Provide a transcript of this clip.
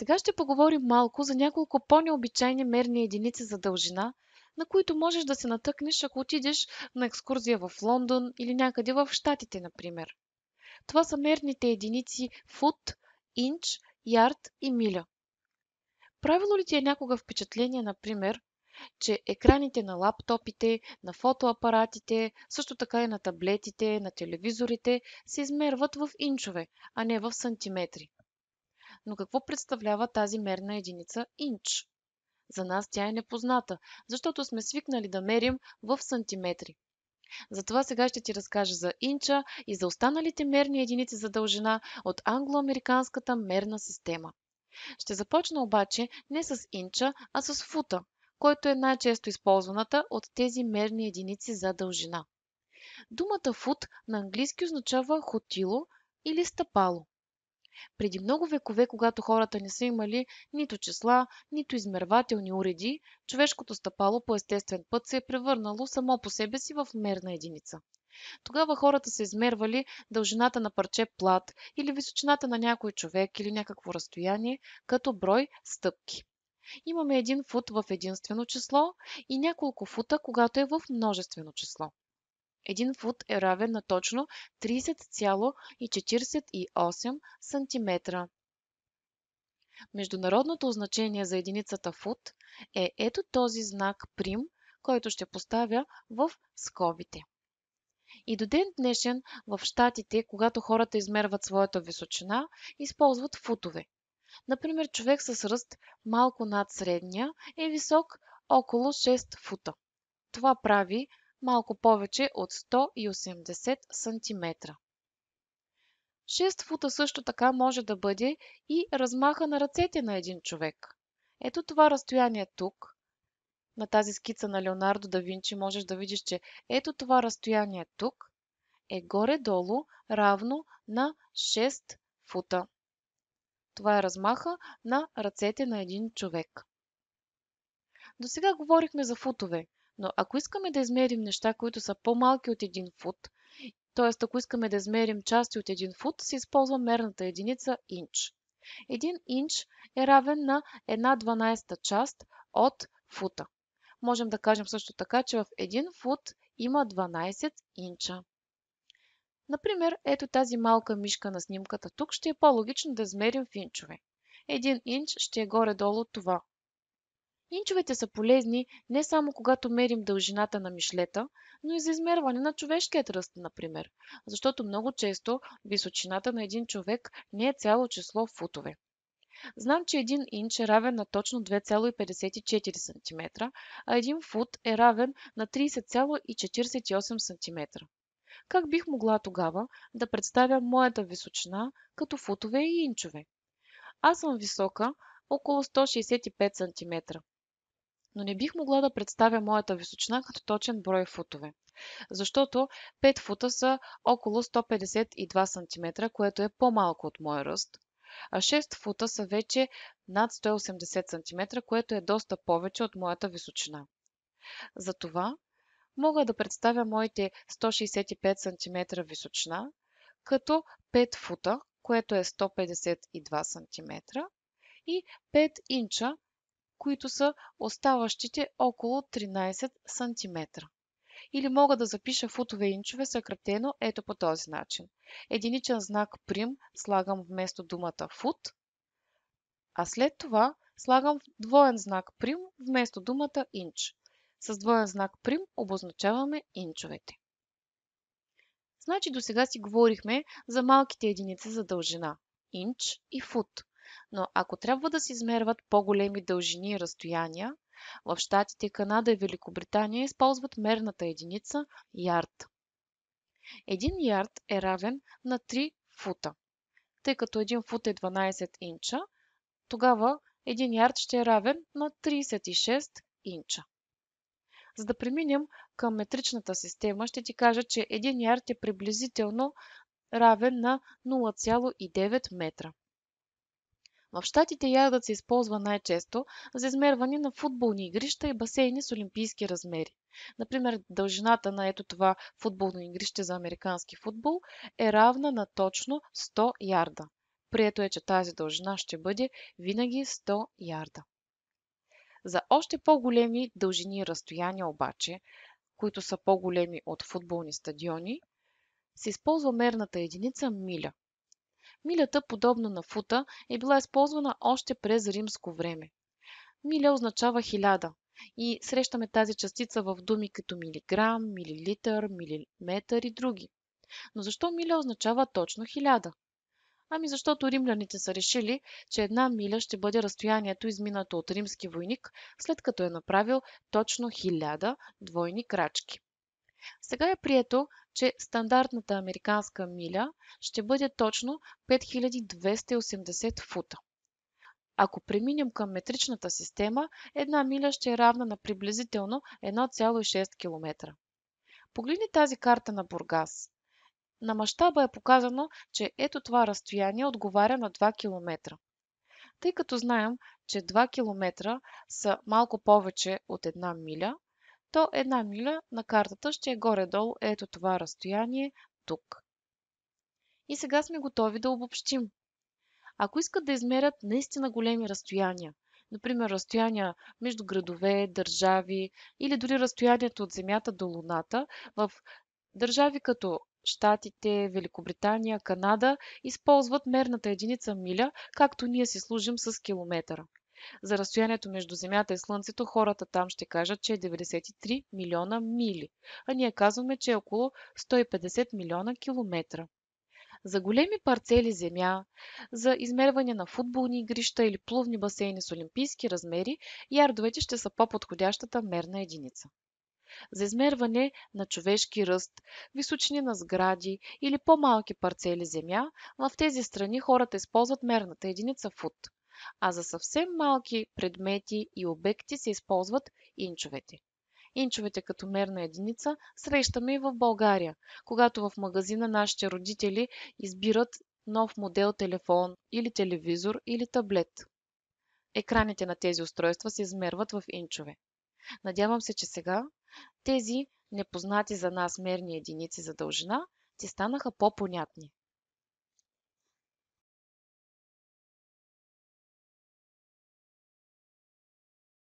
Сега ще поговорим малко за няколко по-необичайни мерни единици за дължина, на които можеш да се натъкнеш, ако отидеш на екскурзия в Лондон или някъде в Штатите, например. Това са мерните единици фут, инч, ярд и миля. Правило ли ти е някога впечатление, например, че екраните на лаптопите, на фотоапаратите, също така и на таблетите, на телевизорите се измерват в инчове, а не в сантиметри? Но какво представлява тази мерна единица инч? За нас тя е непозната, защото сме свикнали да мерим в сантиметри. Затова сега ще ти разкажа за инча и за останалите мерни единици за дължина от англо-американската мерна система. Ще започна обаче не с инча, а с фута, който е най-често използваната от тези мерни единици за дължина. Думата фут на английски означава хотило или стъпало. Преди много векове, когато хората не са имали нито числа, нито измервателни уреди, човешкото стъпало по естествен път се е превърнало само по себе си в мерна единица. Тогава хората са измервали дължината на парче плат или височината на някой човек или някакво разстояние като брой стъпки. Имаме един фут в единствено число и няколко фута, когато е в множествено число един фут е равен на точно 30,48 см. Международното означение за единицата фут е ето този знак прим, който ще поставя в скобите. И до ден днешен в щатите, когато хората измерват своята височина, използват футове. Например, човек с ръст малко над средния е висок около 6 фута. Това прави малко повече от 180 см. 6 фута също така може да бъде и размаха на ръцете на един човек. Ето това разстояние тук, на тази скица на Леонардо да Винчи можеш да видиш, че ето това разстояние тук е горе-долу равно на 6 фута. Това е размаха на ръцете на един човек. До сега говорихме за футове. Но ако искаме да измерим неща, които са по-малки от 1 фут, т.е. ако искаме да измерим части от 1 фут, се използва мерната единица инч. 1 инч е равен на 1 12 част от фута. Можем да кажем също така, че в 1 фут има 12 инча. Например, ето тази малка мишка на снимката тук ще е по-логично да измерим в инчове. 1 инч ще е горе-долу това. Инчовете са полезни не само когато мерим дължината на мишлета, но и за измерване на човешкият ръст, например, защото много често височината на един човек не е цяло число в футове. Знам, че един инч е равен на точно 2,54 см, а един фут е равен на 30,48 см. Как бих могла тогава да представя моята височина като футове и инчове? Аз съм висока около 165 см но не бих могла да представя моята височина като точен брой футове, защото 5 фута са около 152 см, което е по-малко от моя ръст, а 6 фута са вече над 180 см, което е доста повече от моята височина. Затова мога да представя моите 165 см височина като 5 фута, което е 152 см, и 5 инча, които са оставащите около 13 см. Или мога да запиша футове инчове съкратено ето по този начин. Единичен знак прим слагам вместо думата фут, а след това слагам двоен знак прим вместо думата инч. С двоен знак прим обозначаваме инчовете. Значи до сега си говорихме за малките единици за дължина – инч и фут. Но ако трябва да се измерват по-големи дължини и разстояния, в Штатите, Канада и Великобритания използват мерната единица ярд. Един ярд е равен на 3 фута. Тъй като един фут е 12 инча, тогава един ярд ще е равен на 36 инча. За да преминем към метричната система, ще ти кажа, че един ярд е приблизително равен на 0,9 метра. В щатите ярдът се използва най-често за измерване на футболни игрища и басейни с олимпийски размери. Например, дължината на ето това футболно игрище за американски футбол е равна на точно 100 ярда. Прието е, че тази дължина ще бъде винаги 100 ярда. За още по-големи дължини и разстояния обаче, които са по-големи от футболни стадиони, се използва мерната единица миля. Милята, подобна на фута, е била използвана още през римско време. Миля означава хиляда и срещаме тази частица в думи като милиграм, милилитър, милиметър и други. Но защо миля означава точно хиляда? Ами защото римляните са решили, че една миля ще бъде разстоянието изминато от римски войник, след като е направил точно хиляда двойни крачки. Сега е прието, че стандартната американска миля ще бъде точно 5280 фута. Ако преминем към метричната система, една миля ще е равна на приблизително 1,6 км. Погледни тази карта на Бургас. На мащаба е показано, че ето това разстояние отговаря на 2 км. Тъй като знаем, че 2 км са малко повече от една миля, то една миля на картата ще е горе-долу ето това разстояние тук. И сега сме готови да обобщим. Ако искат да измерят наистина големи разстояния, например разстояния между градове, държави или дори разстоянието от Земята до Луната, в държави като Штатите, Великобритания, Канада използват мерната единица миля, както ние си служим с километъра. За разстоянието между Земята и Слънцето хората там ще кажат, че е 93 милиона мили, а ние казваме, че е около 150 милиона километра. За големи парцели земя, за измерване на футболни игрища или плувни басейни с олимпийски размери, ярдовете ще са по-подходящата мерна единица за измерване на човешки ръст, височини на сгради или по-малки парцели земя, в тези страни хората използват мерната единица фут а за съвсем малки предмети и обекти се използват инчовете. Инчовете като мерна единица срещаме и в България, когато в магазина нашите родители избират нов модел телефон или телевизор или таблет. Екраните на тези устройства се измерват в инчове. Надявам се, че сега тези непознати за нас мерни единици за дължина ти станаха по-понятни.